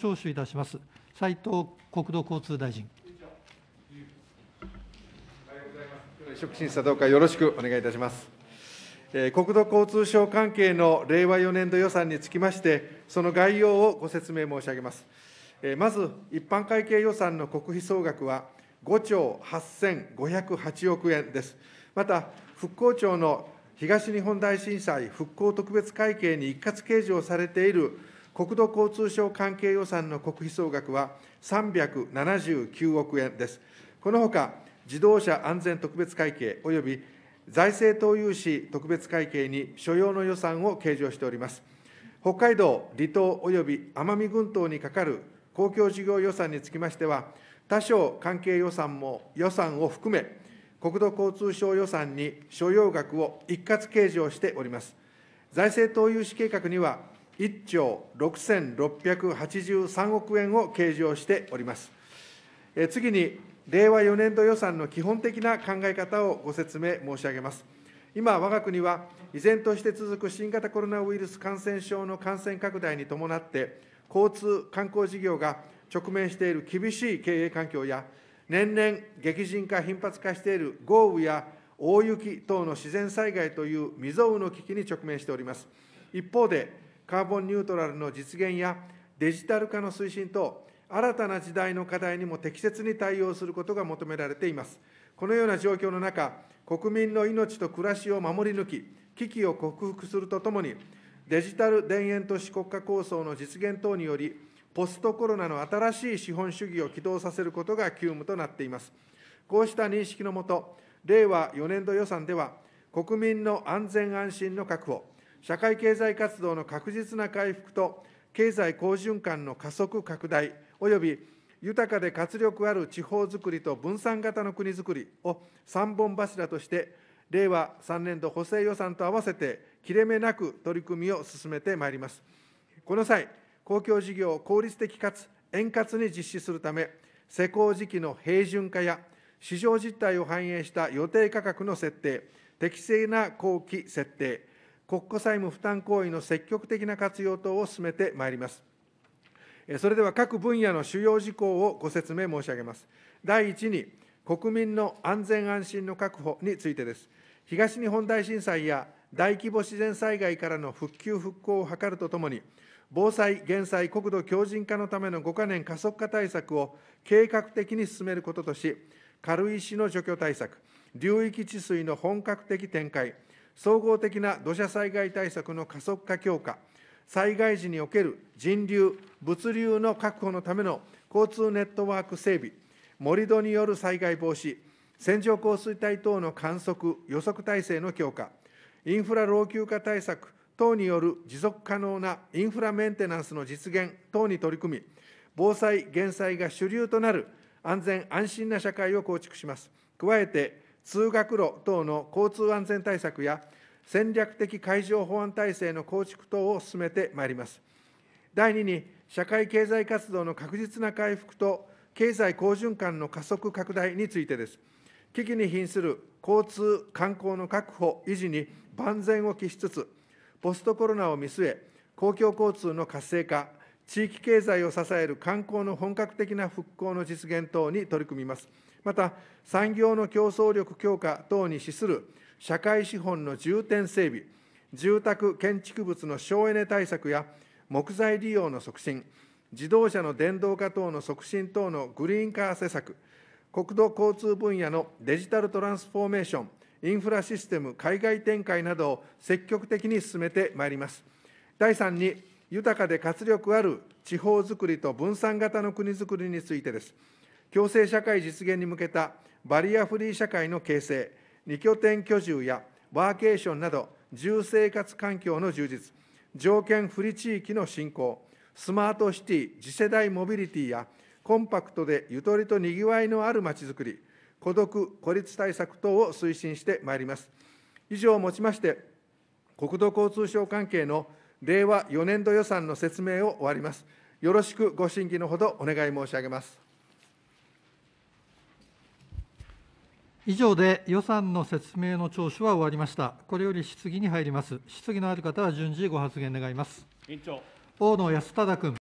聴取いたします。斉藤国土交通大臣。職審査どうかよろしくお願いいたします。国土交通省関係の令和4年度予算につきまして、その概要をご説明申し上げます。まず、一般会計予算の国費総額は5兆8508億円です。また、復興庁の東日本大震災復興特別会計に一括計上されている国土交通省関係予算の国費総額は379億円です。このほか、自動車安全特別会計及び財政投融資特別会計に所要の予算を計上しております。北海道、離島及び奄美群島にかかる公共事業予算につきましては、他省関係予算も予算を含め、国土交通省予算に所要額を一括計上しております。財政投融資計画には、1兆6683億円を計上しております。次に、令和4年度予算の基本的な考え方をご説明申し上げます。今、我が国は依然として続く新型コロナウイルス感染症の感染拡大に伴って、交通・観光事業が直面している厳しい経営環境や、年々激甚化・頻発化している豪雨や大雪等の自然災害という未曾有の危機に直面しております。一方で、カーボンニュートラルの実現やデジタル化の推進等、新たな時代の課題にも適切に対応することが求められています。このような状況の中、国民の命と暮らしを守り抜き、危機を克服するとともに、デジタル田園都市国家構想の実現等により、ポストコロナの新しい資本主義を起動させることが急務となっています。こうした認識のもと、令和4年度予算では、国民の安全安心の確保、社会経済活動の確実な回復と、経済好循環の加速拡大、および豊かで活力ある地方づくりと分散型の国づくりを3本柱として、令和3年度補正予算と合わせて、切れ目なく取り組みを進めてまいります。この際、公共事業を効率的かつ円滑に実施するため、施工時期の平準化や市場実態を反映した予定価格の設定、適正な工期設定、国庫債務負担行為の積極的な活用等を進めてまいります。それでは各分野の主要事項をご説明申し上げます。第1に、国民の安全安心の確保についてです。東日本大震災や大規模自然災害からの復旧・復興を図るとともに、防災・減災・国土強靭化のための5か年加速化対策を計画的に進めることとし、軽石の除去対策、流域治水の本格的展開、総合的な土砂災害対策の加速化強化、災害時における人流、物流の確保のための交通ネットワーク整備、盛土による災害防止、線状降水帯等の観測・予測体制の強化、インフラ老朽化対策等による持続可能なインフラメンテナンスの実現等に取り組み、防災・減災が主流となる安全・安心な社会を構築します。加えて通学路等の交通安全対策や、戦略的海上保安体制の構築等を進めてまいります。第2に、社会経済活動の確実な回復と、経済好循環の加速拡大についてです。危機に瀕する交通・観光の確保・維持に万全を期しつつ、ポストコロナを見据え、公共交通の活性化、地域経済を支える観光の本格的な復興の実現等に取り組みます。また、産業の競争力強化等に資する社会資本の重点整備、住宅・建築物の省エネ対策や木材利用の促進、自動車の電動化等の促進等のグリーン化施策、国土交通分野のデジタルトランスフォーメーション、インフラシステム海外展開などを積極的に進めてまいります。第3に豊かで活力ある地方づくりと分散型の国づくりについてです。共生社会実現に向けたバリアフリー社会の形成、2拠点居住やワーケーションなど、住生活環境の充実、条件不利地域の振興、スマートシティ、次世代モビリティや、コンパクトでゆとりとにぎわいのあるまちづくり、孤独・孤立対策等を推進してまいります。以上をもちまして、国土交通省関係の令和4年度予算の説明を終わります。よろしくご審議のほどお願い申し上げます。以上で予算の説明の聴取は終わりました。これより質疑に入ります。質疑のある方は順次ご発言願います。委員長大野安忠君。